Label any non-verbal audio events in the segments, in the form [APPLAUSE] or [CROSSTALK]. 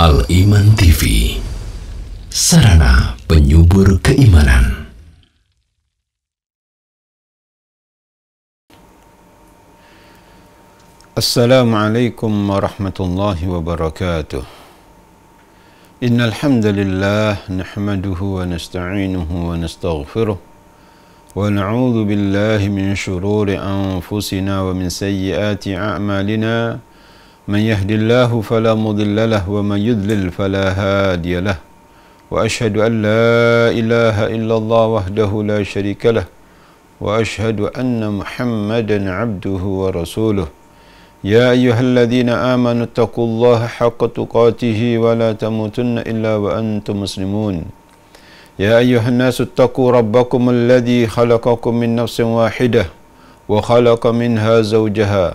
Al-Iman TV Sarana penyubur keimanan السلام عليكم ورحمة الله وبركاته إن الحمد لله نحمده ونستعينه ونستغفره ونعوذ بالله من شرور أنفسنا ومن سيئات أعمالنا من يهد الله فلا مضل له ومن يذلل فلا هادي له وأشهد أن لا إله إلا الله وحده لا شريك له وأشهد أن محمدا عبده ورسوله يا أيها الذين آمنوا اتقوا الله حق تقاته ولا تموتن إلا وأنتم مسلمون يا أيها الناس اتقوا ربكم الذي خلقكم من نفس واحدة وخلق منها زوجها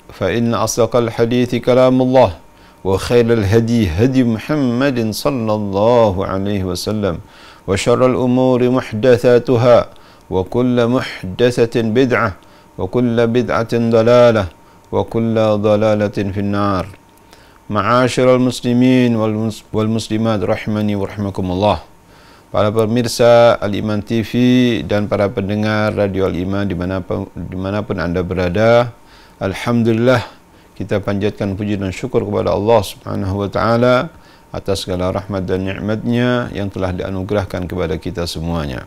فإن أصدق الحديث كلام الله وخير الهدي هدي محمد صلى الله عليه وسلم وشر الأمور محدثاتها وكل محدثة بدعة وكل بدعة ضلالة وكل ضلالة في النار معاشر المسلمين والمسلمات رحمني ورحمكم الله Para pemirsa Al-Iman TV dan para pendengar Radio Al-Iman di mana pun anda berada, Alhamdulillah kita panjatkan puji dan syukur kepada Allah Subhanahu wa taala atas segala rahmat dan nikmatnya yang telah dianugerahkan kepada kita semuanya.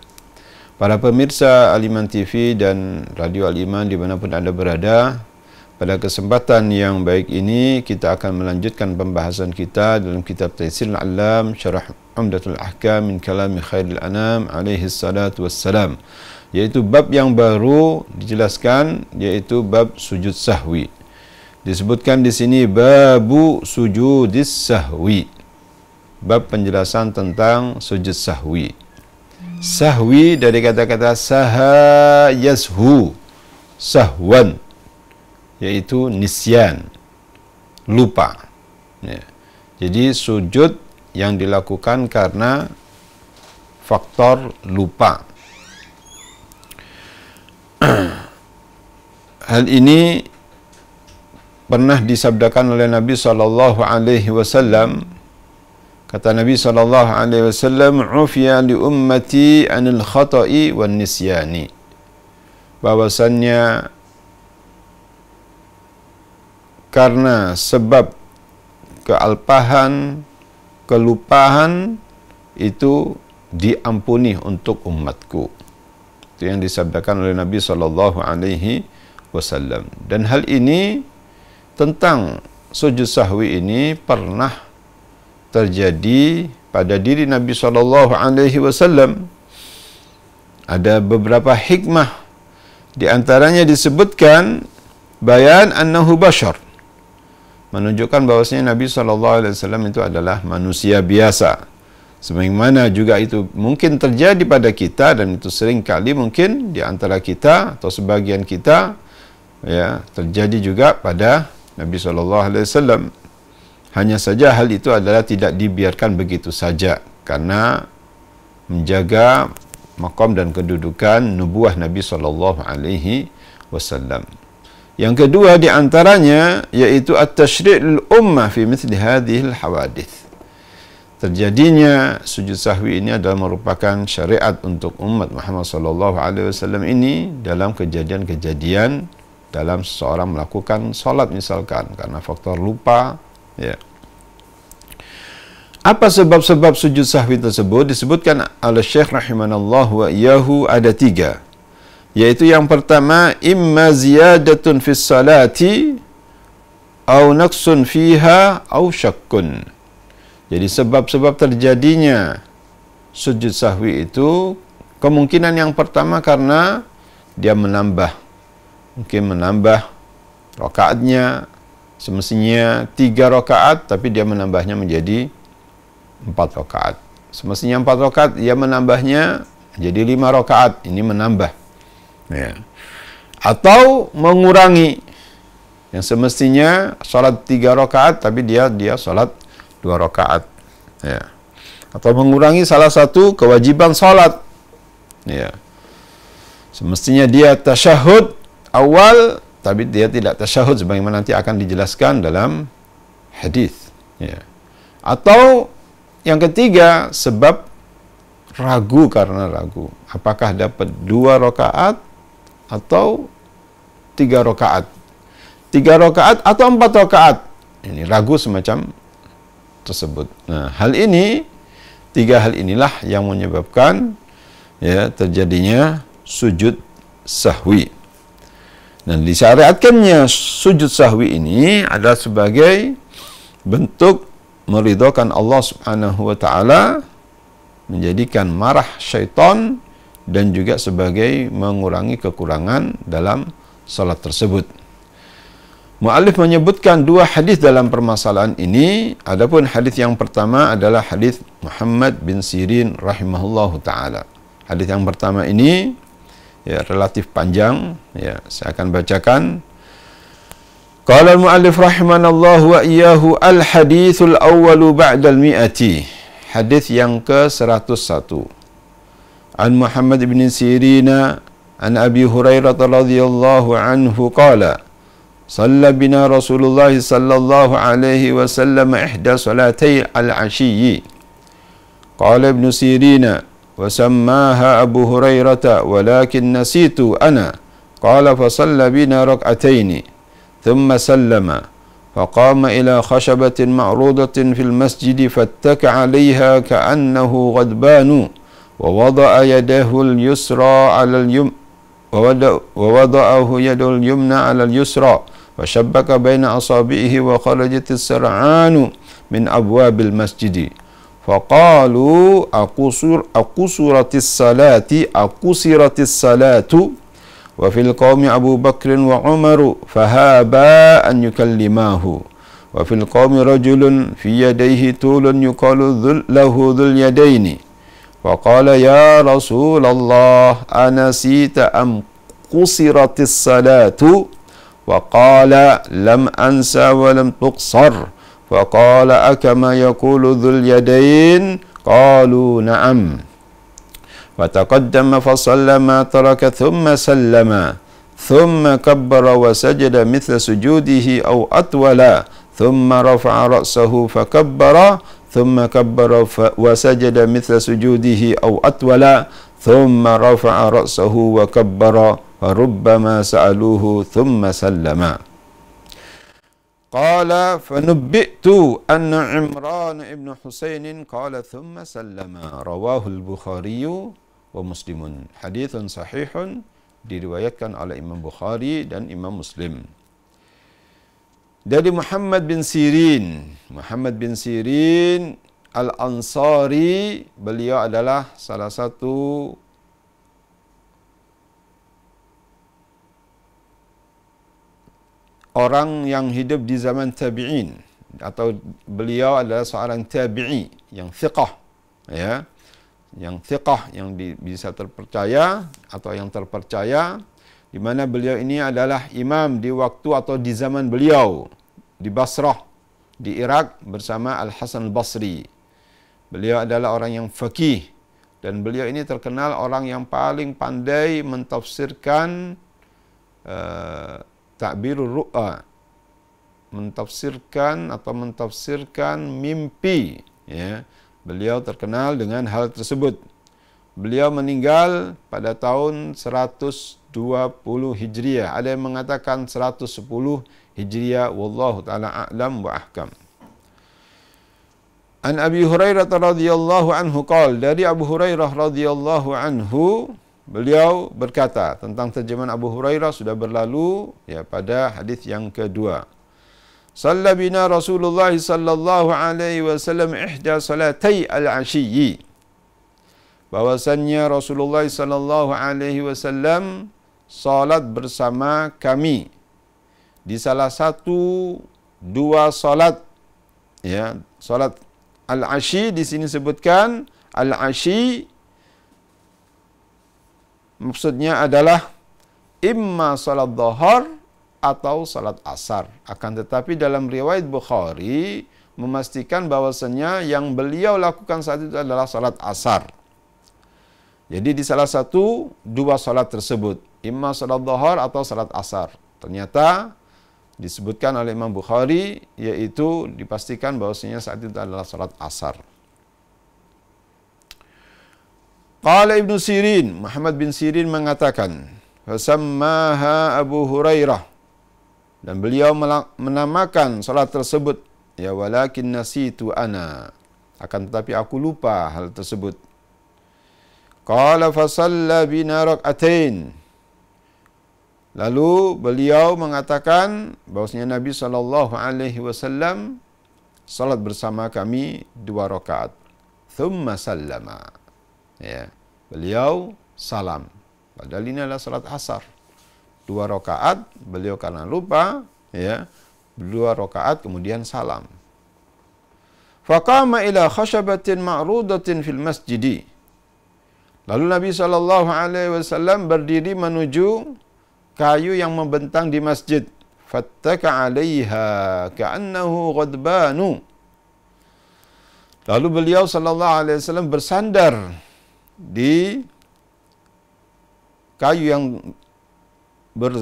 Para pemirsa Aliman TV dan Radio Aliman di manapun anda berada, pada kesempatan yang baik ini kita akan melanjutkan pembahasan kita dalam kitab Taisir Al-Alam Syarah Umdatul Ahkam min kalam Khairul Anam alaihi salatu wassalam. salam. yaitu bab yang baru dijelaskan yaitu bab sujud sahwi. Disebutkan di sini babu sujud sahwi. Bab penjelasan tentang sujud sahwi. Sahwi dari kata-kata saha yashu sahwan yaitu nisyan lupa. Ya. Jadi sujud yang dilakukan karena faktor lupa [CLEARS THROAT] hal ini pernah disabdakan oleh Nabi sallallahu alaihi wasallam kata Nabi sallallahu alaihi wasallam ufiya li ummati anil khata'i wan nisyani bahwasannya karena sebab kealpahan kelupaan itu diampuni untuk umatku itu yang disabdakan oleh Nabi sallallahu alaihi wasallam dan hal ini tentang sujud sahwi ini pernah terjadi pada diri Nabi sallallahu alaihi wasallam ada beberapa hikmah di antaranya disebutkan bayan annahu bashar menunjukkan bahwasanya Nabi sallallahu alaihi wasallam itu adalah manusia biasa Sebagaimana juga itu mungkin terjadi pada kita dan itu sering kali mungkin di antara kita atau sebagian kita ya terjadi juga pada Nabi sallallahu alaihi wasallam. Hanya saja hal itu adalah tidak dibiarkan begitu saja karena menjaga maqam dan kedudukan nubuah Nabi sallallahu alaihi wasallam. Yang kedua di antaranya yaitu at-tasyri' lil ummah fi mithli hadhihi al-hawadith terjadinya sujud sahwi ini adalah merupakan syariat untuk umat Muhammad sallallahu alaihi wasallam ini dalam kejadian-kejadian dalam seseorang melakukan salat misalkan karena faktor lupa ya apa sebab-sebab sujud sahwi tersebut disebutkan oleh Syekh rahimanallah wa iyahu ada tiga yaitu yang pertama imma ziyadatun fis salati au naqsun fiha au syakkun jadi sebab-sebab terjadinya sujud sahwi itu kemungkinan yang pertama karena dia menambah mungkin menambah rokaatnya semestinya tiga rokaat tapi dia menambahnya menjadi empat rokaat semestinya empat rokaat dia menambahnya menjadi lima rokaat ini menambah ya. atau mengurangi yang semestinya sholat tiga rokaat tapi dia dia sholat dua rakaat ya atau mengurangi salah satu kewajiban salat ya semestinya dia tasyahud awal tapi dia tidak tasyahud sebagaimana nanti akan dijelaskan dalam hadis ya atau yang ketiga sebab ragu karena ragu apakah dapat dua rakaat atau tiga rakaat tiga rakaat atau empat rakaat ini ragu semacam tersebut. Nah, hal ini tiga hal inilah yang menyebabkan ya terjadinya sujud sahwi. Dan disyariatkannya sujud sahwi ini adalah sebagai bentuk meridhakan Allah Subhanahu wa taala menjadikan marah syaitan dan juga sebagai mengurangi kekurangan dalam salat tersebut. Mu'alif menyebutkan dua hadis dalam permasalahan ini. Adapun hadis yang pertama adalah hadis Muhammad bin Sirin rahimahullahu taala. Hadis yang pertama ini ya relatif panjang, ya saya akan bacakan. Qala al-mu'allif rahimanallahu wa iyyahu al-hadithul awwal ba'da al-mi'ati. Hadis yang ke-101. An Muhammad bin Sirina an Abi Hurairah radhiyallahu anhu qala. صلى بنا رسول الله صلى الله عليه وسلم إحدى صلاتي العشي قال ابن سيرين وسماها أبو هريرة ولكن نسيت أنا قال فصلى بنا ركعتين ثم سلم فقام إلى خشبة معروضة في المسجد فاتك عليها كأنه غضبان ووضع يده اليسرى على اليم ووضعه يده اليمنى على اليسرى وشبك بين أصابعه وخرجت السرعان من أبواب المسجد فقالوا أقصر أقصرت الصلاة أقصرت الصلاة وفي القوم أبو بكر وعمر فهابا أن يكلماه وفي القوم رجل في يديه طول يقال له ذو اليدين وقال يا رسول الله أنسيت أم قصرت الصلاة وقال لم أنسى ولم تقصر فقال أكما يقول ذو اليدين قالوا نعم فتقدم فصلى ما ترك ثم سلم ثم كبر وسجد مثل سجوده أو أطول ثم رفع رأسه فكبر ثم كبر وسجد مثل سجوده أو أطول ثم رفع رأسه وكبر فربما سألوه ثم سلما قال فنبئت أن عمران بن حسين قال ثم سلما رواه البخاري ومسلم حديث صحيح diriwayatkan oleh Imam Bukhari dan Imam Muslim. Dari Muhammad bin Sirin, Muhammad bin Sirin Al-Ansari, beliau adalah salah satu orang yang hidup di zaman tabi'in atau beliau adalah seorang tabi'i yang thiqah ya yang thiqah yang di, bisa terpercaya atau yang terpercaya di mana beliau ini adalah imam di waktu atau di zaman beliau di Basrah di Irak bersama Al Hasan Al Basri. Beliau adalah orang yang fakih dan beliau ini terkenal orang yang paling pandai mentafsirkan eh, takbirul ru'a mentafsirkan atau mentafsirkan mimpi ya beliau terkenal dengan hal tersebut beliau meninggal pada tahun 120 Hijriah ada yang mengatakan 110 Hijriah wallahu taala a'lam wa ahkam An Abi Hurairah radhiyallahu anhu qol dari Abu Hurairah radhiyallahu anhu Beliau berkata tentang terjemahan Abu Hurairah sudah berlalu ya pada hadis yang kedua. Sallabina Rasulullah sallallahu alaihi wasallam ihda salatai al-ashiyyi. Bahwasannya Rasulullah sallallahu alaihi wasallam salat bersama kami di salah satu dua salat ya salat al-ashi di sini sebutkan al-ashi maksudnya adalah imma salat zahar atau salat asar. Akan tetapi dalam riwayat Bukhari memastikan bahwasanya yang beliau lakukan saat itu adalah salat asar. Jadi di salah satu dua salat tersebut, imma salat zahar atau salat asar. Ternyata disebutkan oleh Imam Bukhari yaitu dipastikan bahwasanya saat itu adalah salat asar. Qala Ibn Sirin, Muhammad bin Sirin mengatakan, Fasammaha Abu Hurairah. Dan beliau menamakan salat tersebut, Ya walakin nasitu ana. Akan tetapi aku lupa hal tersebut. Qala fasalla bina rak'atain. Lalu beliau mengatakan bahwasanya Nabi saw. salat bersama kami dua rakaat. Thumma sallama. Ya. Beliau salam. Padahal ini adalah salat asar. Dua rakaat beliau karena lupa, ya. Dua rakaat kemudian salam. Faqama ila khashabatin ma'rudatin fil masjid. Lalu Nabi sallallahu alaihi wasallam berdiri menuju kayu yang membentang di masjid. Fattaka alaiha ka'annahu ghadbanu. Lalu beliau sallallahu alaihi wasallam bersandar di kayu yang ber,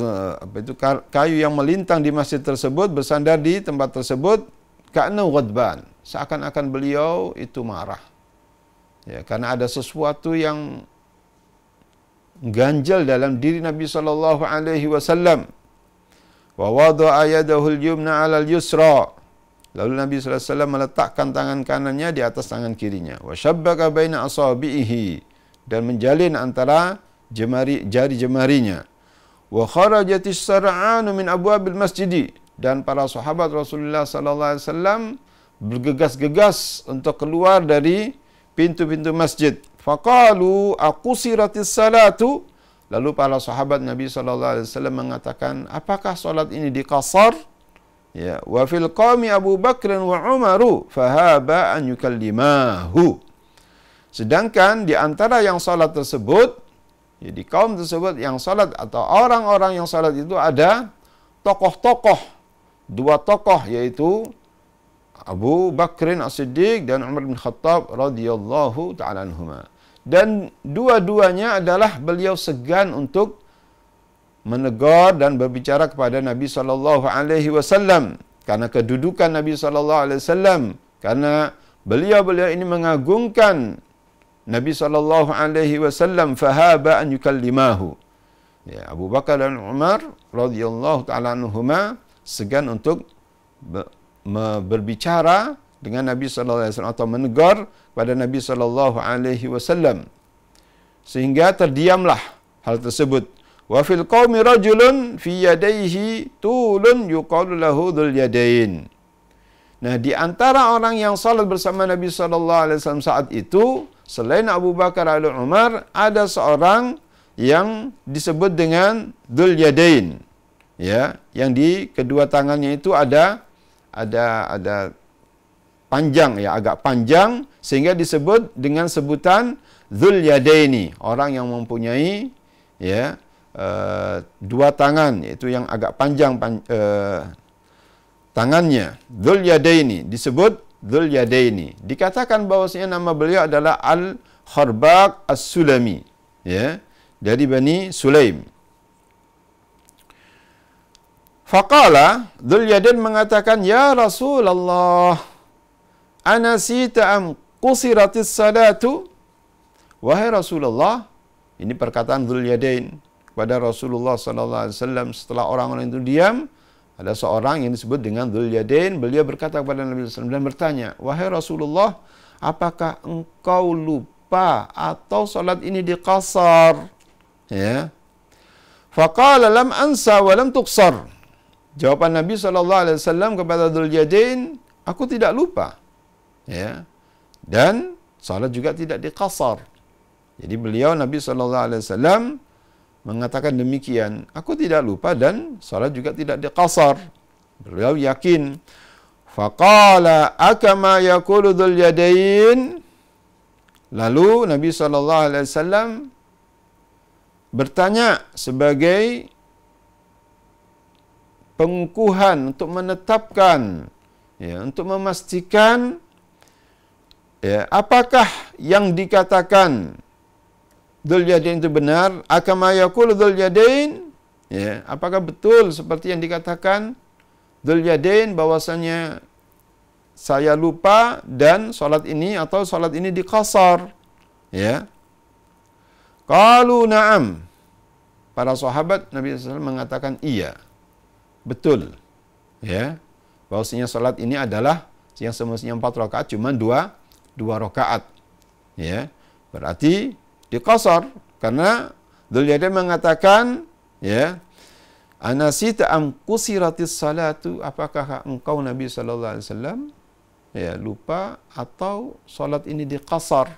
apa itu kayu yang melintang di masjid tersebut bersandar di tempat tersebut karena ghadban seakan-akan beliau itu marah ya karena ada sesuatu yang ganjal dalam diri Nabi sallallahu alaihi wasallam wa wada'a yadahu al-yumna 'ala al-yusra Lalu Nabi Sallallahu Alaihi Wasallam meletakkan tangan kanannya di atas tangan kirinya. Wa وَشَبَّكَ بَيْنَ أَصَابِئِهِ Dan menjalin antara jemari, jari jemarinya. وَخَرَجَتِ السَّرَعَانُ مِنْ أَبْوَابِ Masjid Dan para sahabat Rasulullah Sallallahu Alaihi Wasallam bergegas-gegas untuk keluar dari pintu-pintu masjid. Fakalu aku siratis salatu. Lalu para sahabat Nabi Sallallahu Alaihi Wasallam mengatakan, apakah solat ini dikasar? kasar? ya wa fil qami Abu Bakr wa Umar fahaba an yukallimahu sedangkan di antara yang salat tersebut jadi ya, kaum tersebut yang salat atau orang-orang yang salat itu ada tokoh-tokoh dua tokoh yaitu Abu Bakr As-Siddiq dan Umar bin Khattab radhiyallahu taala anhuma dan dua-duanya adalah beliau segan untuk menegur dan berbicara kepada Nabi sallallahu alaihi wasallam karena kedudukan Nabi sallallahu alaihi wasallam karena beliau-beliau ini mengagungkan Nabi sallallahu alaihi wasallam fahaba an yukallimahu ya Abu Bakar dan Umar radhiyallahu taala anhuma segan untuk berbicara dengan Nabi sallallahu alaihi wasallam atau menegur pada Nabi sallallahu alaihi wasallam sehingga terdiamlah hal tersebut Wa fil qawmi rajulun fi yadaihi tulun yuqalu lahu dhul yadain. Nah, di antara orang yang salat bersama Nabi saw. saat itu, selain Abu Bakar al Umar, ada seorang yang disebut dengan dhul yadain. Ya, yang di kedua tangannya itu ada ada ada panjang ya, agak panjang sehingga disebut dengan sebutan dhul yadaini, orang yang mempunyai ya, uh, dua tangan iaitu yang agak panjang pan, uh, tangannya dzul yadaini disebut dzul yadaini dikatakan bahawasanya nama beliau adalah al kharbaq as-sulami ya dari bani sulaim faqala dzul yadain mengatakan ya rasulullah anasita am qusiratis salatu wahai rasulullah ini perkataan dzul yadain kepada Rasulullah sallallahu alaihi wasallam setelah orang-orang itu diam ada seorang yang disebut dengan Dhul Yadin beliau berkata kepada Nabi sallallahu dan bertanya wahai Rasulullah apakah engkau lupa atau salat ini dikasar? ya faqala lam ansa wa lam tuqsar jawaban Nabi sallallahu alaihi wasallam kepada Dhul Yadin aku tidak lupa ya dan salat juga tidak dikasar. jadi beliau Nabi sallallahu alaihi wasallam mengatakan demikian, aku tidak lupa dan salat juga tidak diqasar. Beliau yakin. Faqala akama yakulu dhul yadain. Lalu Nabi sallallahu alaihi wasallam bertanya sebagai pengukuhan untuk menetapkan ya untuk memastikan ya apakah yang dikatakan Dzuljadain itu benar? Akama yaqul Dzuljadain? Ya, apakah betul seperti yang dikatakan Dzuljadain bahwasanya saya lupa dan salat ini atau salat ini dikasar? Ya. Qalu na'am. Para sahabat Nabi SAW mengatakan iya. Betul. Ya. Bahwasanya salat ini adalah yang semestinya empat rakaat cuma dua dua rakaat. Ya. Berarti di qasar karena Dhul mengatakan ya anasita am kusiratis salatu apakah engkau Nabi saw, ya lupa atau salat ini di qasar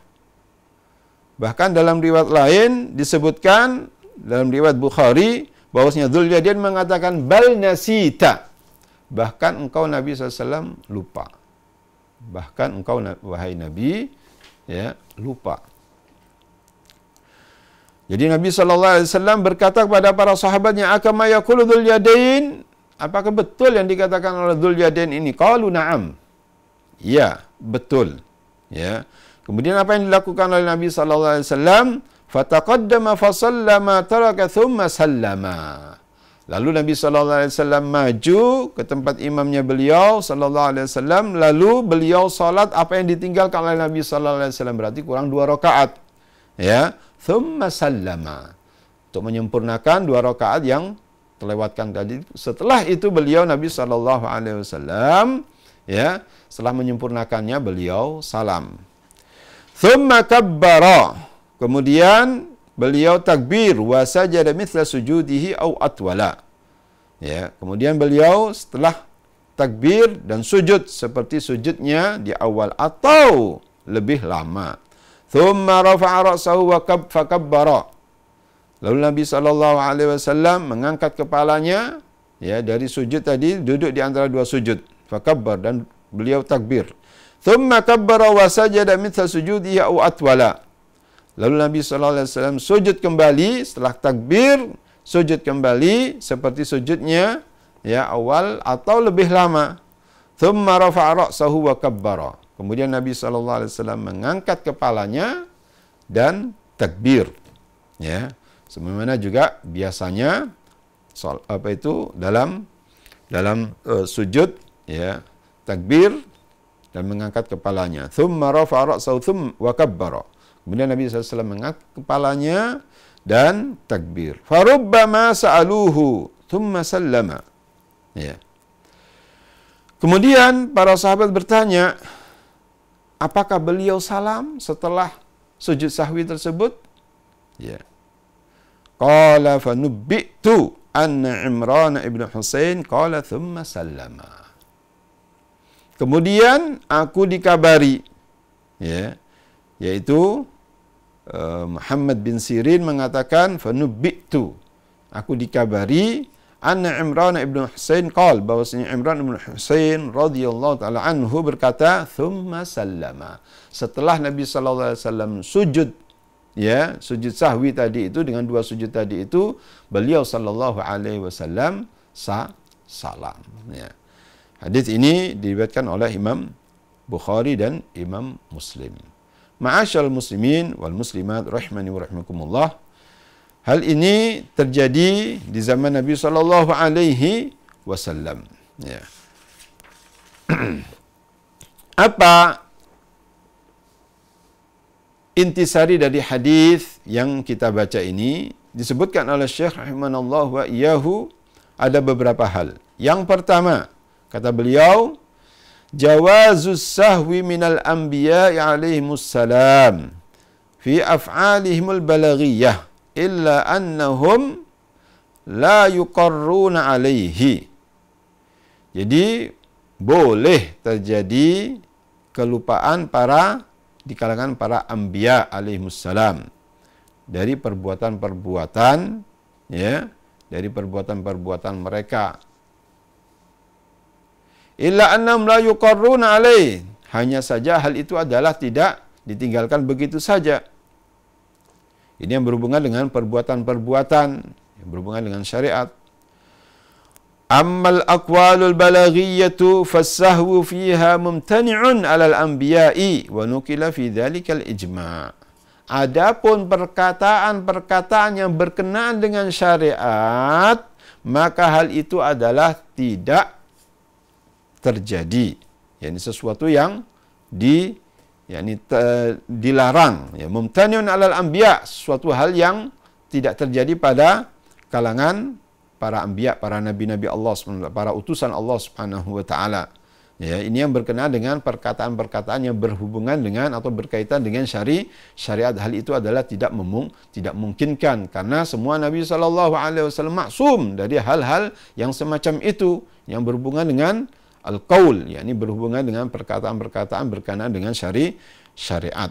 bahkan dalam riwayat lain disebutkan dalam riwayat Bukhari bahwasanya Dhul mengatakan bal nasita bahkan engkau Nabi saw lupa bahkan engkau wahai Nabi ya lupa jadi Nabi sallallahu alaihi wasallam berkata kepada para sahabatnya akam yaqulu dzul yadain apakah betul yang dikatakan oleh dzul yadain ini qalu na'am ya betul ya kemudian apa yang dilakukan oleh Nabi sallallahu alaihi wasallam fataqaddama fa sallama taraka thumma sallama lalu Nabi sallallahu alaihi wasallam maju ke tempat imamnya beliau sallallahu alaihi wasallam lalu beliau salat apa yang ditinggalkan oleh Nabi sallallahu alaihi wasallam berarti kurang dua rakaat ya thumma sallama untuk menyempurnakan dua rakaat yang terlewatkan tadi setelah itu beliau Nabi saw. ya setelah menyempurnakannya beliau salam thumma kabbara kemudian beliau takbir wa sajada mithla sujudihi au atwala ya kemudian beliau setelah takbir dan sujud seperti sujudnya di awal atau lebih lama Thumma rafa'a ra'sahu wa kab fakabbara. Lalu Nabi sallallahu alaihi wasallam mengangkat kepalanya ya dari sujud tadi duduk di antara dua sujud. Fakabbar dan beliau takbir. Thumma kabbara wa sajada mithla sujudi au atwala. Lalu Nabi sallallahu alaihi wasallam sujud kembali setelah takbir sujud kembali seperti sujudnya ya awal atau lebih lama. Thumma rafa'a ra'sahu wa kabbara. Kemudian Nabi Shallallahu Alaihi Wasallam mengangkat kepalanya dan takbir. Ya, sebagaimana juga biasanya soal, apa itu dalam dalam uh, sujud ya takbir dan mengangkat kepalanya. Thumma rafa'a ra'sahu wa kabbara. Kemudian Nabi SAW mengangkat kepalanya dan takbir. Farubbama sa'aluhu thumma sallama. Ya. Kemudian para sahabat bertanya, apakah beliau salam setelah sujud sahwi tersebut? Ya. Qala fa nubbitu anna Imran ibn Husain qala thumma sallama. Kemudian aku dikabari ya, yaitu eh, Muhammad bin Sirin mengatakan fa nubbitu. Aku dikabari An Imran ibn Hussein qal bahwasanya Imran ibn Hussein radhiyallahu taala anhu berkata thumma sallama setelah Nabi saw. sujud ya sujud sahwi tadi itu dengan dua sujud tadi itu beliau sallallahu alaihi wasallam sa salam ya hadis ini diriwayatkan oleh Imam Bukhari dan Imam Muslim Ma'asyal muslimin wal muslimat Rahmani wa rahimakumullah Hal ini terjadi di zaman Nabi sallallahu alaihi wasallam. Ya. [CLEARS THROAT] Apa intisari dari hadis yang kita baca ini disebutkan oleh Syekh rahimanallahu wa iyahu ada beberapa hal. Yang pertama, kata beliau, jawazus sahwi minal anbiya'i alaihimussalam fi af'alihimul balaghiyah illa annahum la yuqarruna alaihi. Jadi boleh terjadi kelupaan para di kalangan para anbiya alaihissalam dari perbuatan-perbuatan ya dari perbuatan-perbuatan mereka illa annam la yuqarruna alaih hanya saja hal itu adalah tidak ditinggalkan begitu saja ini yang berhubungan dengan perbuatan-perbuatan yang berhubungan dengan syariat. Amal Ammal balaghiyah tu fasahwu fiha mumtani'un 'ala al-anbiya'i wa nukila fi al ijma'. Adapun perkataan-perkataan yang berkenaan dengan syariat, maka hal itu adalah tidak terjadi. Yani sesuatu yang di yakni uh, dilarang ya mumtaniun alal anbiya suatu hal yang tidak terjadi pada kalangan para anbiya para nabi-nabi Allah SWT, para utusan Allah Swt. ya ini yang berkenaan dengan perkataan-perkataan yang berhubungan dengan atau berkaitan dengan syari syariat hal itu adalah tidak memung tidak mungkinkan karena semua nabi saw maksum dari hal-hal yang semacam itu yang berhubungan dengan al-qaul yakni berhubungan dengan perkataan-perkataan berkenaan dengan syari syariat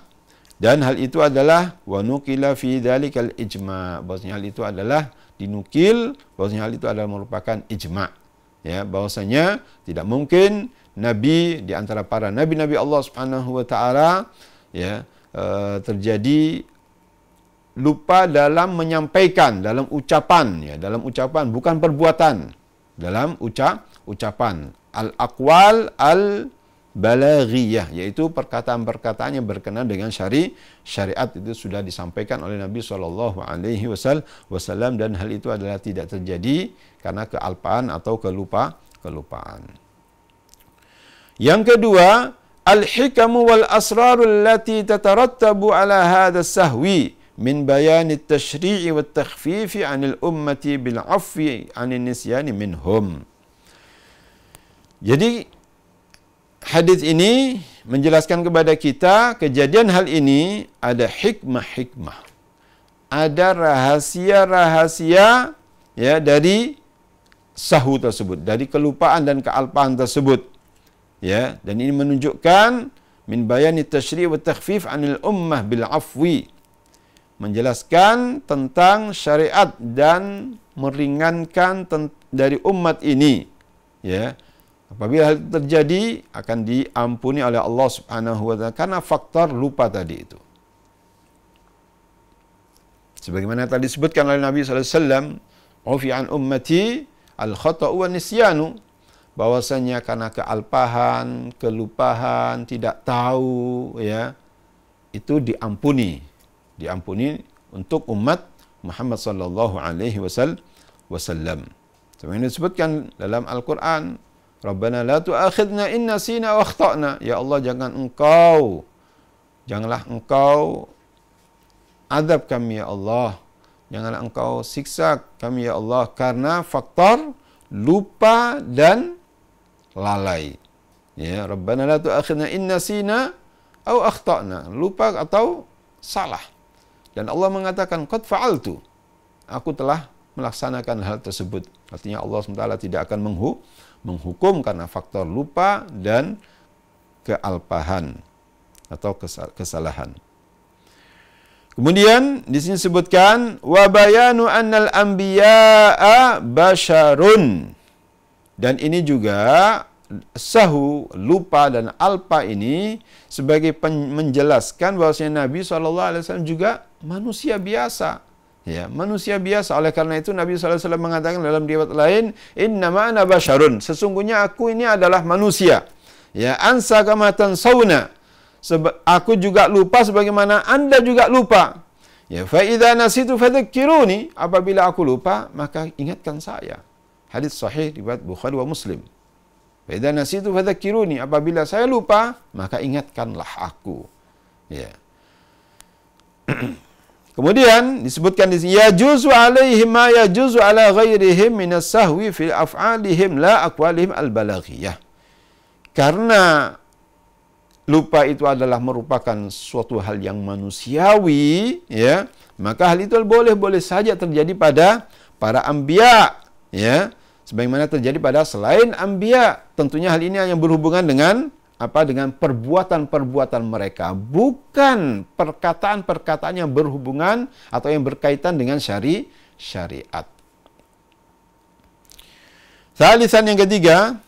dan hal itu adalah wa nuqila fi dzalikal ijma bahwasanya hal itu adalah dinukil bahwasanya hal itu adalah merupakan ijma ya bahwasanya tidak mungkin nabi di antara para nabi-nabi Allah Subhanahu wa taala ya eh, terjadi lupa dalam menyampaikan dalam ucapan ya dalam ucapan bukan perbuatan dalam uca ucapan al-aqwal al-balaghiyah yaitu perkataan-perkataannya berkenaan dengan syari syariat itu sudah disampaikan oleh Nabi sallallahu alaihi wasallam dan hal itu adalah tidak terjadi karena kealpaan atau kelupa kelupaan. Yang kedua, al-hikamu wal asraru allati tatarattabu ala hadha sahwi min bayan at-tashri'i wat-takhfifi 'anil ummati bil 'afwi 'anil nisyani minhum. Jadi hadis ini menjelaskan kepada kita kejadian hal ini ada hikmah-hikmah. Ada rahasia-rahasia ya dari sahu tersebut, dari kelupaan dan kealpaan tersebut. Ya, dan ini menunjukkan min bayani tasyri' wa takhfif 'anil ummah bil 'afwi menjelaskan tentang syariat dan meringankan dari umat ini ya Apabila hal itu terjadi akan diampuni oleh Allah Subhanahu wa taala karena faktor lupa tadi itu. Sebagaimana tadi disebutkan oleh Nabi sallallahu alaihi wasallam, "Ufi ummati al-khata'u wa nisyanu." Bahwasanya karena kealpahan, kelupaan, tidak tahu ya, itu diampuni. Diampuni untuk umat Muhammad sallallahu alaihi wasallam. Sebagaimana disebutkan dalam Al-Qur'an, Rabbana la tu'akhidna inna sina wa akhtana. Ya Allah jangan engkau janganlah engkau azab kami ya Allah. Janganlah engkau siksa kami ya Allah karena faktor lupa dan lalai. Ya, Rabbana la tu'akhidna inna sina aw akhtana. Lupa atau salah. Dan Allah mengatakan qad fa'altu. Aku telah melaksanakan hal tersebut. Artinya Allah SWT tidak akan menghukum menghukum karena faktor lupa dan kealpahan atau kesalahan. Kemudian di sini sebutkan wa bayanu annal anbiya'a basharun. Dan ini juga sahu, lupa dan alpa ini sebagai menjelaskan bahwasanya Nabi SAW juga manusia biasa. Ya, manusia biasa oleh karena itu Nabi sallallahu alaihi wasallam mengatakan dalam riwayat lain inna ma ana basyarun sesungguhnya aku ini adalah manusia. Ya, ansa kama tansawna. aku juga lupa sebagaimana Anda juga lupa. Ya, fa idza nasitu fadhkiruni apabila aku lupa maka ingatkan saya. Hadis sahih riwayat Bukhari wa Muslim. Fa idza nasitu fadhkiruni apabila saya lupa maka ingatkanlah aku. Ya. [CLEARS THROAT] Kemudian disebutkan di sini ya juzu alaihim ma ya juzu ala ghairihim min as-sahwi fil af'alihim la aqwalihim al-balaghiyah. Karena lupa itu adalah merupakan suatu hal yang manusiawi, ya, maka hal itu boleh-boleh saja terjadi pada para anbiya, ya. Sebagaimana terjadi pada selain anbiya, tentunya hal ini hanya berhubungan dengan apa dengan perbuatan-perbuatan mereka bukan perkataan-perkataan yang berhubungan atau yang berkaitan dengan syari syariat. Salisan yang ketiga,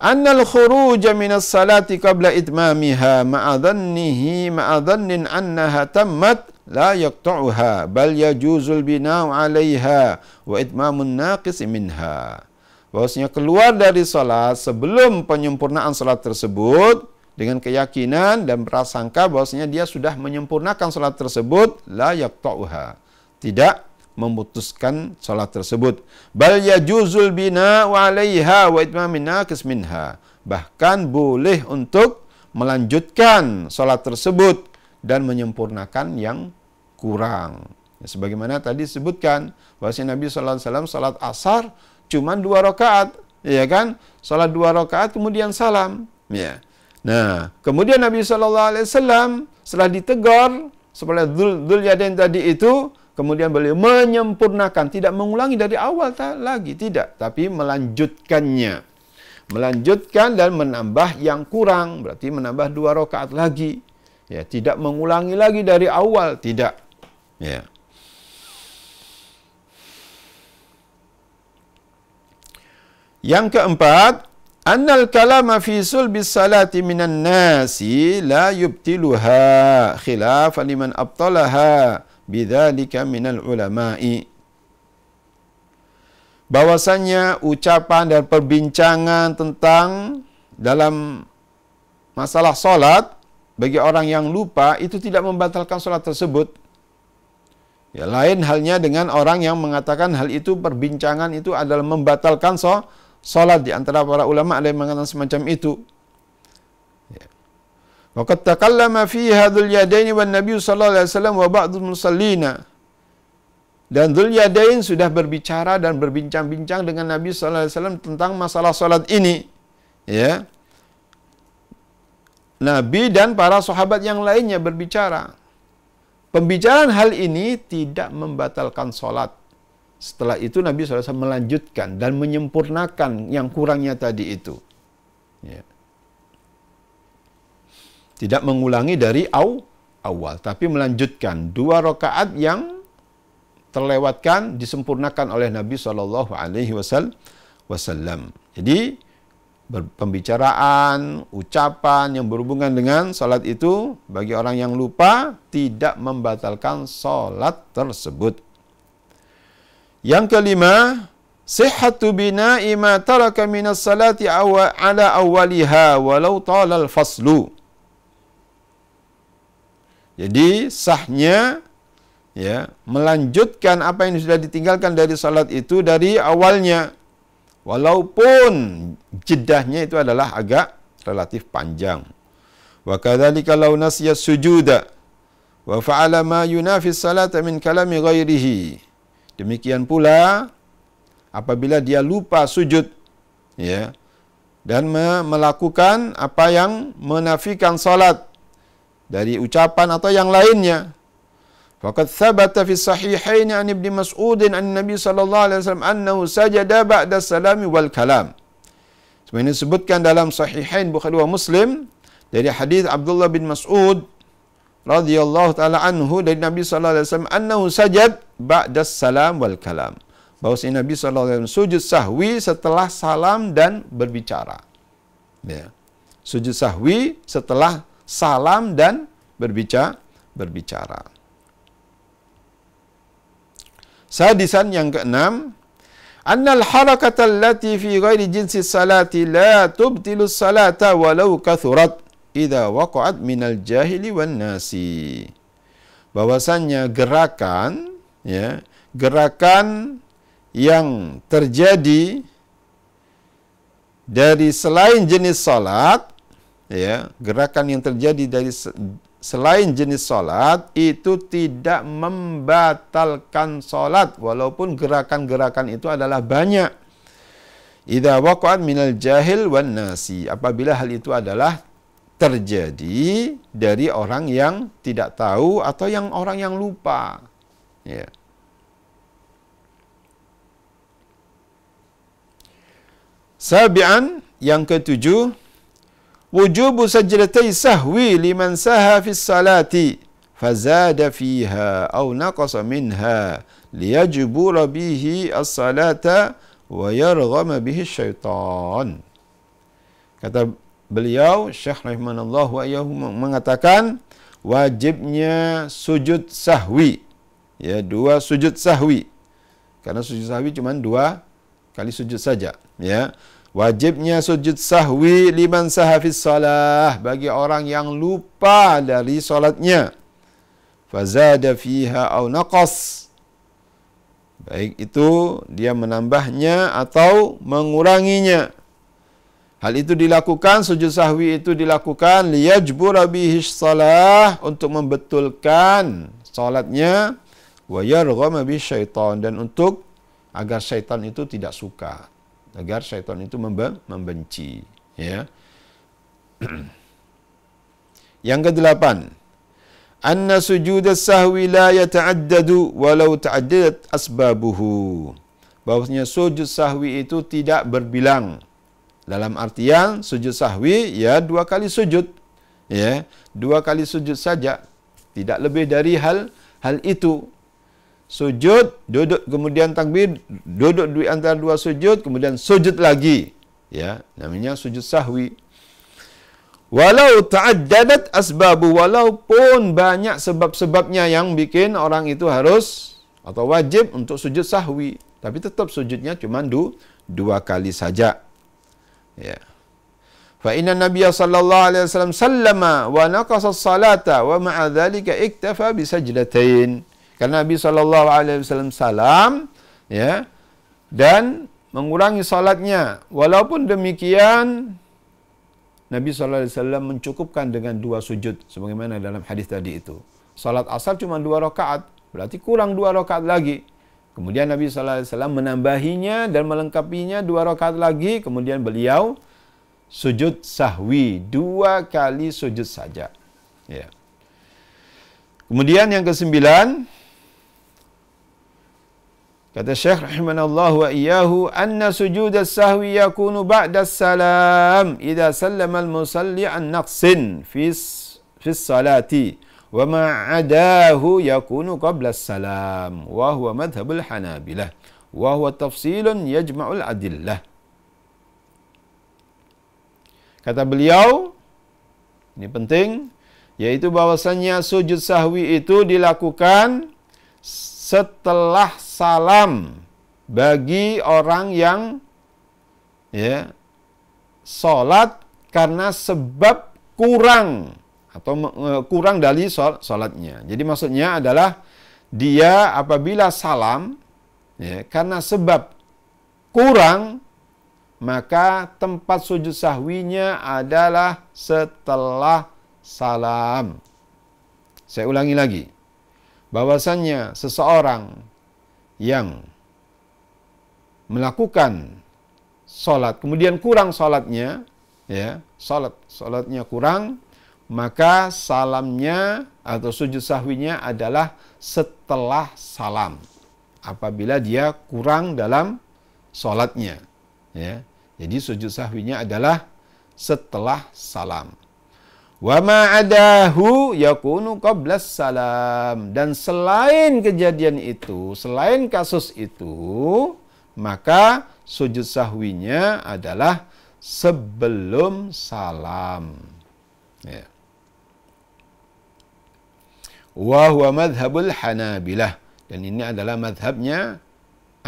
annal khuruj min as-salati qabla itmamiha ma'adhannihi ma'adhannin annaha tammat la yaqta'uha bal yajuzul bina'u 'alayha wa itmamun naqis minha bahwasanya keluar dari salat sebelum penyempurnaan salat tersebut dengan keyakinan dan prasangka bahwasanya dia sudah menyempurnakan salat tersebut la yaqta'uha tidak memutuskan salat tersebut bal yajuzul bina wa 'alaiha wa itmamina kisminha bahkan boleh untuk melanjutkan salat tersebut dan menyempurnakan yang kurang ya, sebagaimana tadi disebutkan bahwasanya Nabi sallallahu alaihi wasallam salat asar cuma dua rakaat, ya kan? Salat dua rakaat kemudian salam, ya. Nah, kemudian Nabi saw. alaihi wasallam setelah ditegur sebelah dzul dzul yadain tadi itu, kemudian beliau menyempurnakan, tidak mengulangi dari awal tak lagi, tidak, tapi melanjutkannya. Melanjutkan dan menambah yang kurang, berarti menambah dua rakaat lagi. Ya, tidak mengulangi lagi dari awal, tidak. Ya. Yeah. Yang keempat, annal kalama fi sulbi salati minan nasi la yubtiluha khilaf liman abtalaha bidzalika minal ulama'i. Bahwasanya ucapan dan perbincangan tentang dalam masalah solat bagi orang yang lupa itu tidak membatalkan solat tersebut. Ya, lain halnya dengan orang yang mengatakan hal itu perbincangan itu adalah membatalkan solat salat di antara para ulama ada yang mengatakan semacam itu. Ya. Waqad takallama fi hadzal yadaini wan nabiy sallallahu alaihi wasallam wa ba'dul musallina. Dan dzul yadain sudah berbicara dan berbincang-bincang dengan Nabi sallallahu alaihi wasallam tentang masalah salat ini. Ya. Nabi dan para sahabat yang lainnya berbicara. Pembicaraan hal ini tidak membatalkan salat. Setelah itu Nabi SAW melanjutkan dan menyempurnakan yang kurangnya tadi itu. Ya. Tidak mengulangi dari aw, awal, tapi melanjutkan dua rakaat yang terlewatkan disempurnakan oleh Nabi Shallallahu Alaihi Wasallam. Jadi pembicaraan, ucapan yang berhubungan dengan salat itu bagi orang yang lupa tidak membatalkan salat tersebut. Yang kelima, sihhatu bina'i ma taraka min as-salati awa ala awwaliha walau tala al-faslu. Jadi sahnya ya melanjutkan apa yang sudah ditinggalkan dari salat itu dari awalnya walaupun jedahnya itu adalah agak relatif panjang. Wa kadzalika law nasiya sujuda wa fa'ala ma yunafi salata min kalami ghairihi. Demikian pula apabila dia lupa sujud ya dan me- melakukan apa yang menafikan salat dari ucapan atau yang lainnya. Faqad thabata fi sahihaini an Ibn Mas'ud an Nabi sallallahu alaihi wasallam annahu sajada ba'da salami wal kalam. Semua ini disebutkan dalam sahihain Bukhari dan Muslim dari hadis Abdullah bin Mas'ud radhiyallahu taala anhu dari Nabi sallallahu alaihi wasallam annahu sajada ba'da salam wal kalam. Bahwasanya Nabi sallallahu alaihi wasallam sujud sahwi setelah salam dan berbicara. Ya. Sujud sahwi setelah salam dan berbicara berbicara. Sadisan yang keenam, annal harakata allati fi ghairi jinsi salati la tubtilu salata walau kathurat idza waqa'at minal jahili wan nasi. Bahwasannya gerakan ya, gerakan yang terjadi dari selain jenis salat ya, gerakan yang terjadi dari selain jenis salat itu tidak membatalkan salat walaupun gerakan-gerakan itu adalah banyak. Idza waqa'at minal jahil wan nasi. Apabila hal itu adalah terjadi dari orang yang tidak tahu atau yang orang yang lupa. Ya. Sabian yang ketujuh wujubu sajdatay sahwi liman saha fi salati fazada fiha aw naqasa minha liyajbura bihi as-salata wa yarghama bihi syaitan kata beliau Syekh Rahimanullah wa mengatakan wajibnya sujud sahwi ya dua sujud sahwi karena sujud sahwi cuma dua kali sujud saja ya wajibnya sujud sahwi liman sahafis salah bagi orang yang lupa dari solatnya fazada fiha au naqas baik itu dia menambahnya atau menguranginya Hal itu dilakukan, sujud sahwi itu dilakukan liyajbura bihi salah untuk membetulkan salatnya wa yarghama bi syaitan dan untuk agar syaitan itu tidak suka agar syaitan itu membenci ya [CLEARS THROAT] yang kedelapan anna sujud sahwi la yata'addadu walau ta'addadat asbabuhu bahwasanya sujud sahwi itu tidak berbilang dalam artian sujud sahwi ya dua kali sujud ya dua kali sujud saja tidak lebih dari hal hal itu sujud, duduk kemudian takbir, duduk di antara dua sujud, kemudian sujud lagi. Ya, namanya sujud sahwi. Walau ta'addadat asbabu, walaupun banyak sebab-sebabnya yang bikin orang itu harus atau wajib untuk sujud sahwi. Tapi tetap sujudnya cuma dua, dua kali saja. Ya. Fa inna Nabi sallallahu alaihi wasallam sallama wa naqasa as-salata wa ma'a dhalika iktafa bi sajdatain kerana Nabi saw salam ya dan mengurangi salatnya walaupun demikian Nabi saw mencukupkan dengan dua sujud sebagaimana dalam hadis tadi itu salat asal cuma dua rakaat berarti kurang dua rakaat lagi kemudian Nabi saw menambahinya dan melengkapinya dua rakaat lagi kemudian beliau sujud sahwi dua kali sujud saja ya Kemudian yang kesembilan, Kata Syekh rahimanallahu wa iyyahu anna sujud as-sahwi yakunu ba'da salam ida salam al-musalli an naqsin fi fi salati wa ma yakunu qabla salam wa huwa al-hanabilah wa huwa tafsilun yajma'u al-adillah Kata beliau ini penting yaitu bahwasannya sujud sahwi itu dilakukan setelah salam bagi orang yang ya salat karena sebab kurang atau e, kurang dari salatnya. Jadi maksudnya adalah dia apabila salam ya, karena sebab kurang maka tempat sujud sahwinya adalah setelah salam. Saya ulangi lagi bahwasannya seseorang yang melakukan sholat kemudian kurang sholatnya ya sholat sholatnya kurang maka salamnya atau sujud sahwinya adalah setelah salam apabila dia kurang dalam sholatnya ya jadi sujud sahwinya adalah setelah salam Wa ma'adahu yakunu qablas salam. Dan selain kejadian itu, selain kasus itu, maka sujud sahwinya adalah sebelum salam. Ya. Wa huwa madhabul Hanabilah. Dan ini adalah madhabnya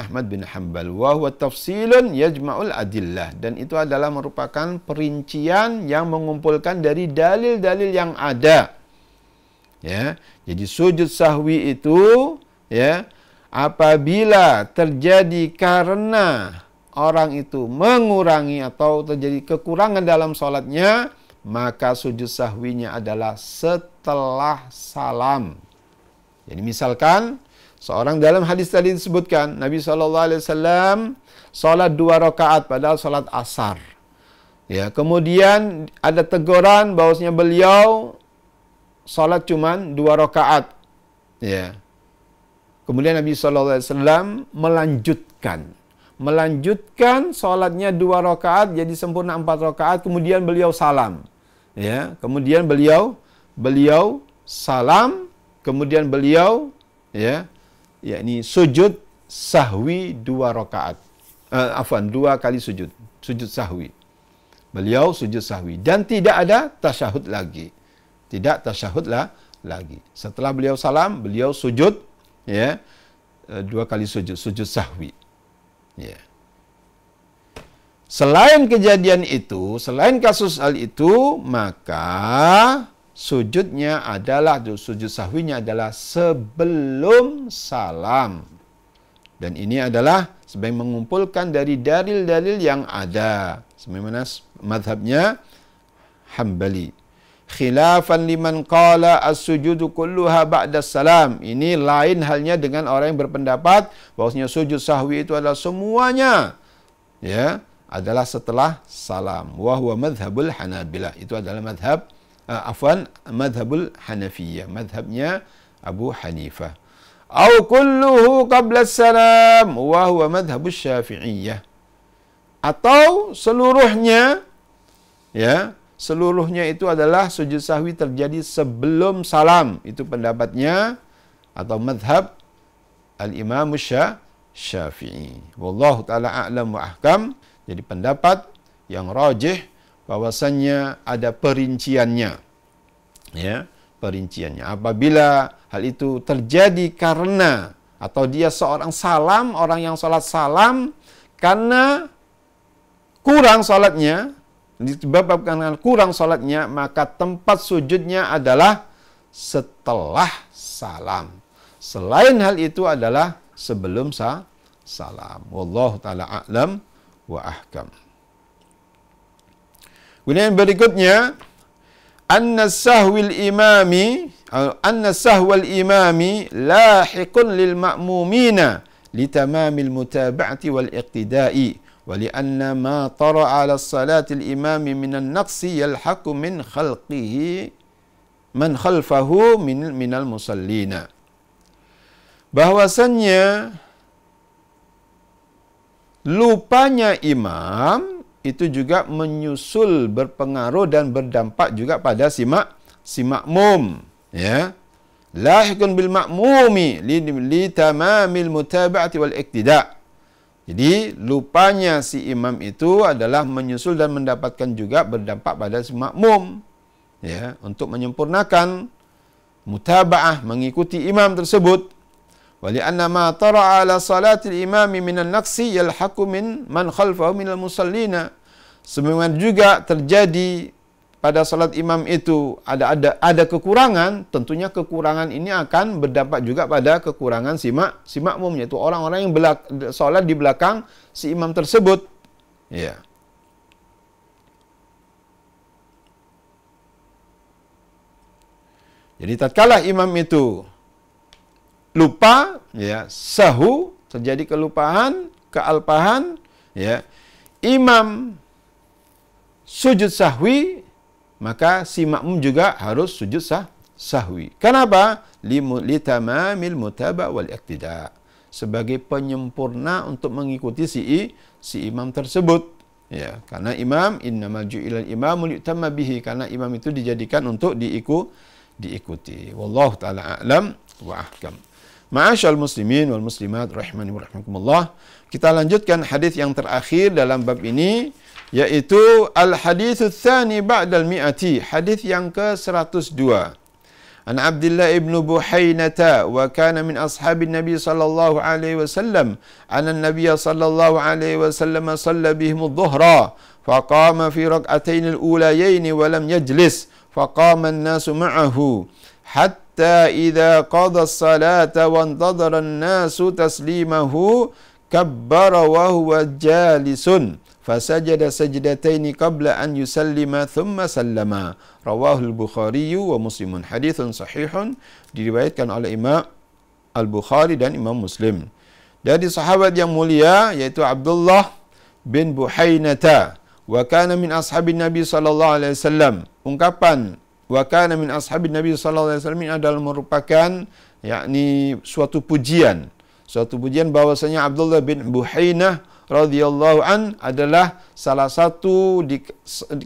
Ahmad bin Hanbal wa huwa tafsilun yajma'ul adillah dan itu adalah merupakan perincian yang mengumpulkan dari dalil-dalil yang ada ya jadi sujud sahwi itu ya apabila terjadi karena orang itu mengurangi atau terjadi kekurangan dalam salatnya maka sujud sahwinya adalah setelah salam jadi misalkan Seorang dalam hadis tadi disebutkan Nabi saw alaihi salat dua rakaat padahal salat asar. Ya, kemudian ada teguran bahwasanya beliau salat cuman dua rakaat. Ya. Kemudian Nabi saw melanjutkan melanjutkan salatnya dua rakaat jadi sempurna empat rakaat kemudian beliau salam. Ya, kemudian beliau beliau salam kemudian beliau ya yakni sujud sahwi dua rakaat. Uh, afwan, dua kali sujud. Sujud sahwi. Beliau sujud sahwi. Dan tidak ada tasyahud lagi. Tidak tasyahudlah lagi. Setelah beliau salam, beliau sujud. Ya. Yeah, dua kali sujud. Sujud sahwi. Ya. Selain kejadian itu, selain kasus al itu, maka sujudnya adalah sujud sahwinya adalah sebelum salam. Dan ini adalah sebagai mengumpulkan dari dalil-dalil yang ada. Sebagaimana madhabnya Hambali. Khilafan liman qala as-sujudu kulluha ba'da salam. Ini lain halnya dengan orang yang berpendapat bahwasanya sujud sahwi itu adalah semuanya. Ya, adalah setelah salam. Wa huwa madhabul Hanabilah. Itu adalah madhab uh, afwan madhabul hanafiyah madhabnya Abu Hanifah atau kulluhu qabla salam wa huwa madhhab syafiiyah atau seluruhnya ya seluruhnya itu adalah sujud sahwi terjadi sebelum salam itu pendapatnya atau madhab al-imam syafi'i wallahu taala a'lam wa ahkam jadi pendapat yang rajih bahwasannya ada perinciannya ya perinciannya apabila hal itu terjadi karena atau dia seorang salam orang yang sholat salam karena kurang sholatnya disebabkan kurang sholatnya maka tempat sujudnya adalah setelah salam selain hal itu adalah sebelum sah salam wallahu taala a'lam wa ahkam Kemudian berikutnya anna sahwil imami anna sahwal imami lahiqun lil ma'mumina li litamamil mutaba'ati wal iqtida'i wa li anna ma tara 'ala salati al-imami min an-naqsi yalhaqu min khalqihi man khalfahu min min al-musallina bahwasannya lupanya imam itu juga menyusul berpengaruh dan berdampak juga pada si mak si makmum ya lahiqun bil makmumi li li tamamil mutaba'ati wal iktida jadi lupanya si imam itu adalah menyusul dan mendapatkan juga berdampak pada si makmum ya untuk menyempurnakan mutaba'ah mengikuti imam tersebut ولأن ما طرع Imam min الإمام من النقص min man من min al المصلين sememangnya juga terjadi pada salat imam itu ada ada ada kekurangan tentunya kekurangan ini akan berdampak juga pada kekurangan si mak si makmum yaitu orang-orang yang belak, salat di belakang si imam tersebut ya jadi tatkala imam itu lupa ya sahu terjadi kelupaan kealpahan ya imam sujud sahwi maka si makmum juga harus sujud sah sahwi kenapa li tamamil mutaba wal iqtida sebagai penyempurna untuk mengikuti si si imam tersebut ya karena imam innamal ju'ilal imam yutamma bihi karena imam itu dijadikan untuk diiku diikuti wallahu taala alam wa ahkam Ma'asyal muslimin wal muslimat rahimani rahimakumullah. Kita lanjutkan hadis yang terakhir dalam bab ini yaitu al hadis tsani ba'da al mi'ati, hadis yang ke-102. An Abdullah ibn Buhaynata wa kana min ashabi Nabi sallallahu alaihi wasallam, anna Nabi sallallahu alaihi wasallam shalla bihim adh-dhuhra فقام في ركعتين الأوليين ولم يجلس فقام الناس معه حتى حتى إذا قضى الصلاة وانتظر الناس تسليمه كبر وهو جالس فسجد سجدتين قبل أن يسلم ثم سلم رواه البخاري ومسلم حديث صحيح diriwayatkan oleh Imam Al-Bukhari dan Imam Muslim. Dari sahabat yang mulia yaitu Abdullah bin Buhainata wa kana min ashabin Nabi sallallahu alaihi wasallam. Ungkapan wa kana min ashabin nabi sallallahu alaihi wasallam adalah merupakan yakni suatu pujian suatu pujian bahwasanya Abdullah bin Buhainah radhiyallahu an adalah salah satu di,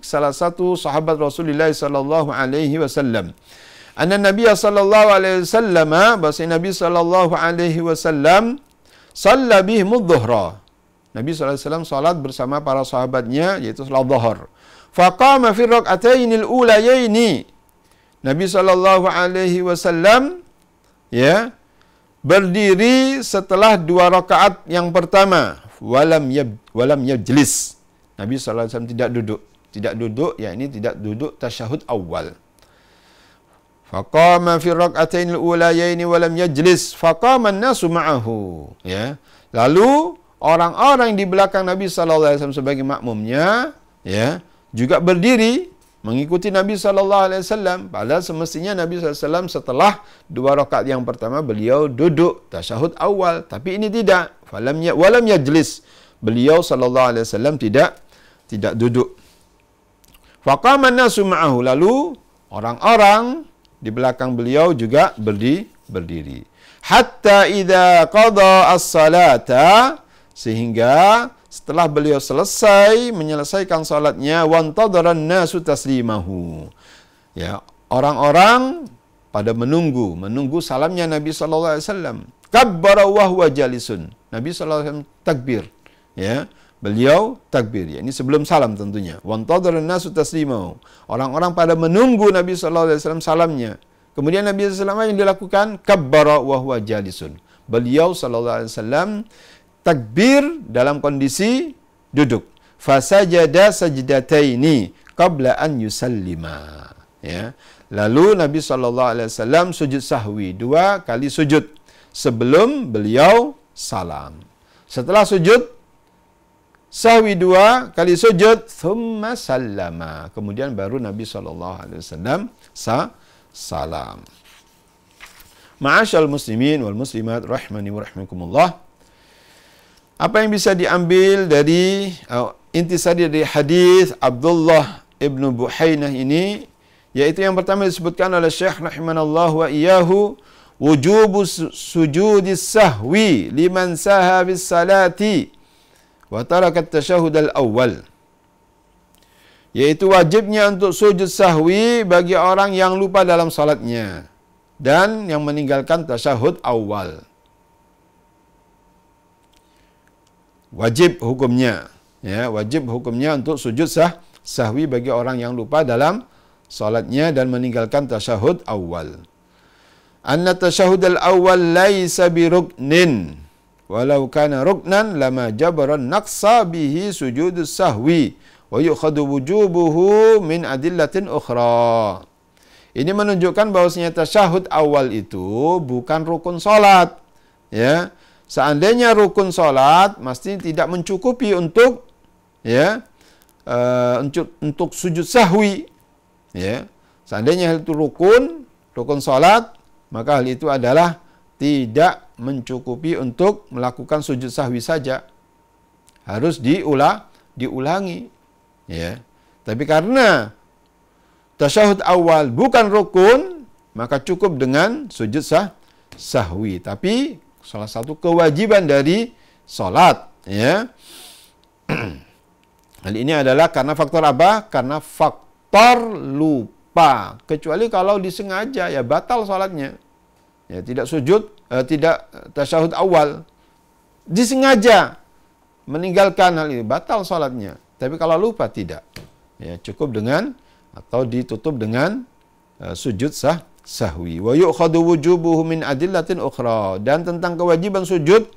salah satu sahabat Rasulullah sallallahu alaihi wasallam anna nabi sallallahu alaihi wasallam bahwa nabi sallallahu alaihi wasallam salla bihi mudhhara Nabi wasallam salat bersama para sahabatnya yaitu salat zuhur. Faqama fi raka'ataini al-ulayaini Nabi sallallahu alaihi wasallam ya berdiri setelah dua rakaat yang pertama walam yab walam yajlis. Nabi sallallahu alaihi wasallam tidak duduk, tidak duduk yakni tidak duduk tasyahud awal. Faqama fi raka'atain al-ulayain wa lam yajlis faqama an-nasu ma'ahu ya. Lalu orang-orang di belakang Nabi sallallahu alaihi wasallam sebagai makmumnya ya juga berdiri mengikuti Nabi sallallahu alaihi wasallam padahal semestinya Nabi sallallahu alaihi wasallam setelah dua rakaat yang pertama beliau duduk tasyahud awal tapi ini tidak falam ya walam yajlis beliau sallallahu alaihi wasallam tidak tidak duduk faqama nasu ma'ahu lalu orang-orang di belakang beliau juga berdi, berdiri hatta idza qada as-salata sehingga setelah beliau selesai menyelesaikan solatnya wantadaran nasu taslimahu ya orang-orang pada menunggu menunggu salamnya Nabi saw. alaihi kabbara wa huwa jalisun Nabi saw takbir ya beliau takbir ya ini sebelum salam tentunya wantadaran nasu taslimahu orang-orang pada menunggu Nabi saw salamnya kemudian Nabi saw yang dilakukan kabbara wa huwa jalisun beliau saw takbir dalam kondisi duduk. Fasajada sajdataini qabla an yusallima. Ya. Lalu Nabi saw sujud sahwi dua kali sujud sebelum beliau salam. Setelah sujud sawi dua kali sujud thumma salama. Kemudian baru Nabi saw alaihi sa salam. Maashal muslimin wal muslimat rahmani wa rahmakumullah. Apa yang bisa diambil dari uh, intisari dari hadis Abdullah ibnu Buhaynah ini yaitu yang pertama disebutkan oleh Syekh rahimanallah wa iyahu wujubu sujud sahwi liman saha bis salati wa taraka at-tashahhud al-awwal yaitu wajibnya untuk sujud sahwi bagi orang yang lupa dalam salatnya dan yang meninggalkan tasyahud awal. wajib hukumnya ya wajib hukumnya untuk sujud sah sahwi bagi orang yang lupa dalam salatnya dan meninggalkan tasyahud awal anna tasyahud al awal laisa bi ruknin walau kana ruknan lama jabaran naqsa bihi sujud sahwi wa yukhadu wujubuhu min adillatin ukhra ini menunjukkan bahwasanya tasyahud awal itu bukan rukun salat ya seandainya rukun solat mesti tidak mencukupi untuk ya uh, untuk untuk sujud sahwi ya seandainya hal itu rukun rukun solat maka hal itu adalah tidak mencukupi untuk melakukan sujud sahwi saja harus diulah diulangi ya tapi karena tasyahud awal bukan rukun maka cukup dengan sujud sah sahwi tapi salah satu kewajiban dari sholat ya [CLEARS THROAT] hal ini adalah karena faktor apa karena faktor lupa kecuali kalau disengaja ya batal sholatnya ya tidak sujud eh, tidak tasyahud awal disengaja meninggalkan hal ini batal sholatnya tapi kalau lupa tidak ya cukup dengan atau ditutup dengan uh, sujud sah sahwi wa yu'khadhu wujubuhu min adillatin ukhra dan tentang kewajiban sujud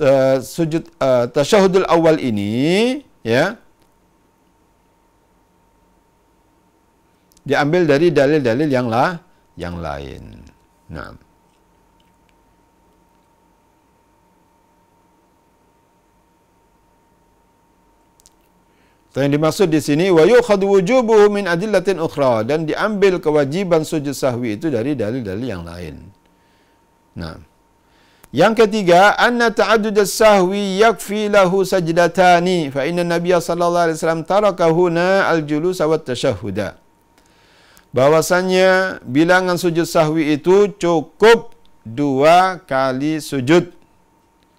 eh, sujud uh, tasyahudul awal ini ya diambil dari dalil-dalil yang lah yang lain. Nah. Tapi yang dimaksud di sini wa yukhadhu wujubuhu min adillatin ukhra dan diambil kewajiban sujud sahwi itu dari dalil-dalil yang lain. Nah. Yang ketiga, anna ta'addud as-sahwi yakfi lahu sajdatani fa inna nabiyya sallallahu alaihi wasallam taraka huna al-julus wa at-tashahhuda. Bahwasanya bilangan sujud sahwi itu cukup dua kali sujud.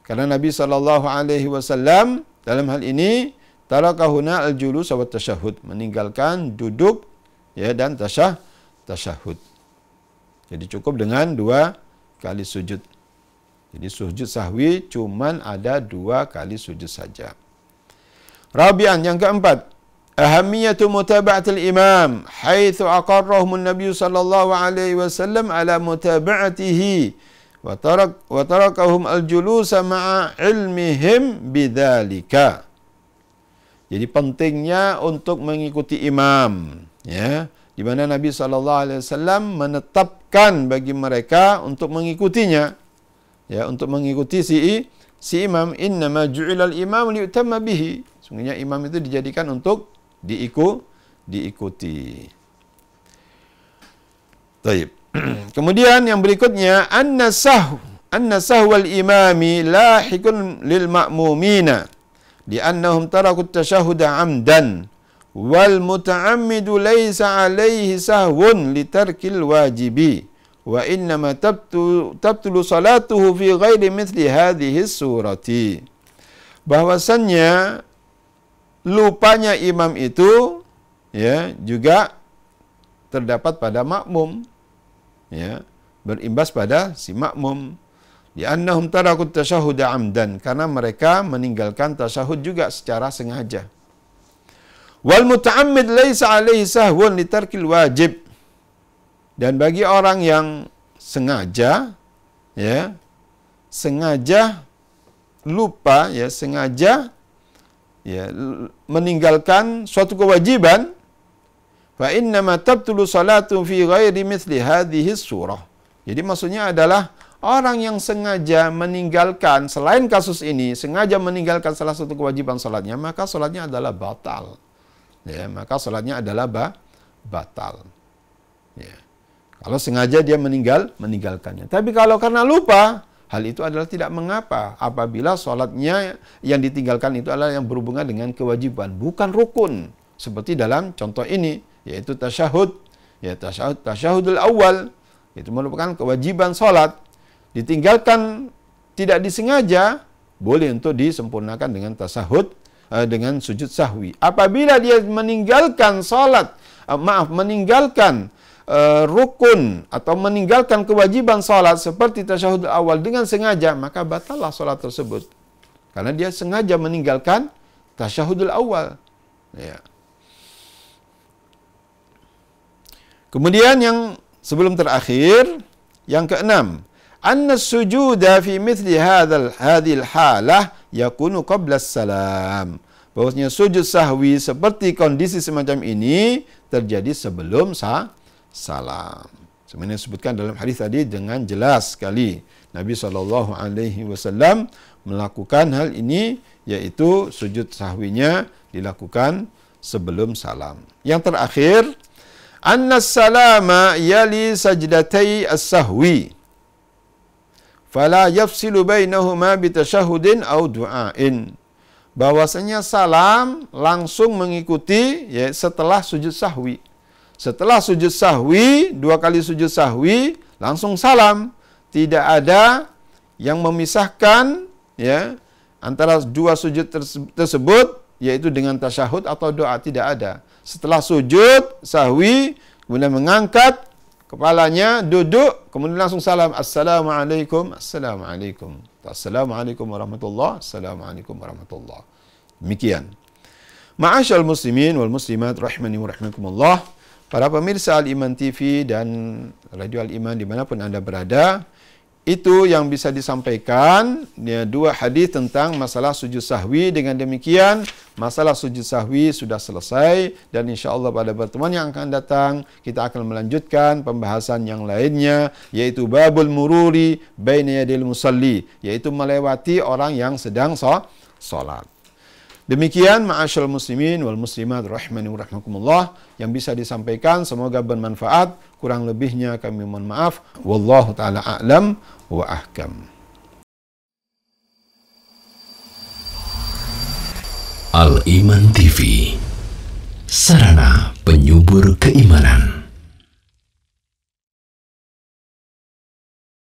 Karena Nabi sallallahu alaihi wasallam dalam hal ini tarakahuna al-julu sawat tasyahud meninggalkan duduk ya dan tasyah tasyahud jadi cukup dengan dua kali sujud jadi sujud sahwi cuma ada dua kali sujud saja rabian yang keempat ahamiyatu mutaba'atil imam haitsu aqarrahum an-nabiy sallallahu alaihi wasallam ala mutaba'atihi وترك وتركهم الجلوس مع علمهم بذلك jadi pentingnya untuk mengikuti imam, ya. Di mana Nabi sallallahu alaihi wasallam menetapkan bagi mereka untuk mengikutinya. Ya, untuk mengikuti si si imam innama ju'ilal imam liutamma bihi. Sungguhnya imam itu dijadikan untuk diikut diikuti. Baik. [CLEARS THROAT] Kemudian yang berikutnya an-nasah an-nasah wal imami lahiqun lil ma'mumina. لأنهم تركوا التشهد عمدا والمتعمد ليس عليه سهو لترك الواجب وإنما تبطل صلاته في غير مثل هذه السورة bahwasannya lupanya imam itu ya juga terdapat pada makmum ya berimbas pada si makmum Ya'annahum tarakut tashahud amdan. Karena mereka meninggalkan tashahud juga secara sengaja. Wal muta'amid laysa alaihi sahwun litarkil wajib. Dan bagi orang yang sengaja, ya, sengaja lupa, ya, sengaja ya, meninggalkan suatu kewajiban, fa innama tabtulu salatu fi ghairi mithli hadhihi surah. Jadi maksudnya adalah, orang yang sengaja meninggalkan selain kasus ini sengaja meninggalkan salah satu kewajiban sholatnya maka sholatnya adalah batal ya maka sholatnya adalah ba batal ya kalau sengaja dia meninggal meninggalkannya tapi kalau karena lupa hal itu adalah tidak mengapa apabila sholatnya yang ditinggalkan itu adalah yang berhubungan dengan kewajiban bukan rukun seperti dalam contoh ini yaitu tasyahud ya tasyahud tasyahudul awal itu merupakan kewajiban sholat ditinggalkan tidak disengaja boleh untuk disempurnakan dengan tasahud eh, dengan sujud sahwi. Apabila dia meninggalkan salat, eh, maaf meninggalkan eh, rukun atau meninggalkan kewajiban salat seperti tasyahud awal dengan sengaja, maka batallah salat tersebut. Karena dia sengaja meninggalkan tasyahudul awal. Ya. Kemudian yang sebelum terakhir, yang keenam, أن السجود في مثل هذا هذه الحالة يكون قبل السلام. Bahwasanya sujud sahwi seperti kondisi semacam ini terjadi sebelum sa salam. Sebenarnya sebutkan dalam hadis tadi dengan jelas sekali Nabi sallallahu alaihi wasallam melakukan hal ini yaitu sujud sahwinya dilakukan sebelum salam. Yang terakhir, annas salama yali sajdatai as-sahwi fala yafsilu bainahuma bitashahudin aw du'ain bahwasanya salam langsung mengikuti ya setelah sujud sahwi setelah sujud sahwi dua kali sujud sahwi langsung salam tidak ada yang memisahkan ya antara dua sujud tersebut yaitu dengan tasyahud atau doa tidak ada setelah sujud sahwi kemudian mengangkat kepalanya duduk kemudian langsung salam assalamualaikum assalamualaikum assalamualaikum warahmatullahi assalamualaikum warahmatullahi demikian ma'asyal muslimin wal muslimat rahimani wa rahmakumullah para pemirsa al iman tv dan radio al iman di manapun anda berada itu yang bisa disampaikan ya, dua hadis tentang masalah sujud sahwi dengan demikian masalah sujud sahwi sudah selesai dan insyaallah pada pertemuan yang akan datang kita akan melanjutkan pembahasan yang lainnya yaitu babul mururi baina yadil musalli yaitu melewati orang yang sedang salat Demikian ma'asyal muslimin wal muslimat rahimani rahmakumullah yang bisa disampaikan semoga bermanfaat. Kurang lebihnya kami mohon maaf. Wallahu taala a'lam wa ahkam. Al Iman TV Sarana penyubur keimanan